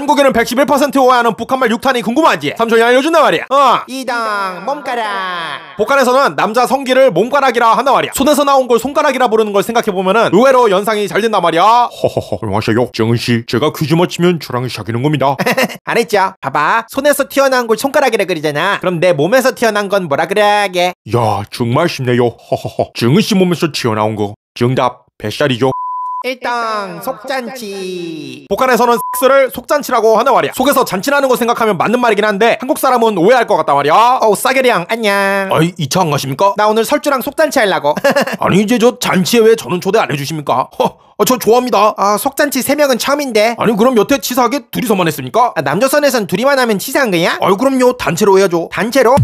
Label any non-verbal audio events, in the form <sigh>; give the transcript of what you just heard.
한국에는 111% 오해하는 북한말 6탄이 궁금하지? 삼촌이 알려준단 말이야. 어. 이당 몸가락. 북한에서는 남자 성기를 몸가락이라 한단 말이야. 손에서 나온 걸 손가락이라 부르는 걸 생각해보면은 의외로 연상이 잘 된단 말이야. 허허허. 안녕하세요. 정은씨. 제가 퀴즈 맞히면 저랑 사귀는 겁니다. <laughs> 안 했죠? 봐봐. 손에서 튀어나온 걸 손가락이라 그러잖아. 그럼 내 몸에서 튀어난 건 뭐라 그래야게? 야 정말 쉽네요. 허허허. 정은씨 몸에서 튀어나온 거. 정답. 뱃살이죠. 일단 속잔치 북한에서는 섹스를 속잔치라고 하는 말이야 속에서 잔치라는 거 생각하면 맞는 말이긴 한데 한국 사람은 오해할 것 같단 말이야 어우 싸게리양 안녕 아이 2차 안 가십니까? 나 오늘 설주랑 속잔치 하려고 <laughs> 아니 이제 저 잔치에 왜 저는 초대 안 해주십니까? 허, 아, 저 좋아합니다 아 속잔치 3명은 처음인데 아니 그럼 여태 치사하게 둘이서만 했습니까? 아, 남조선에선 둘이만 하면 치사한 거냐 아유 그럼요 단체로 해야죠 단체로?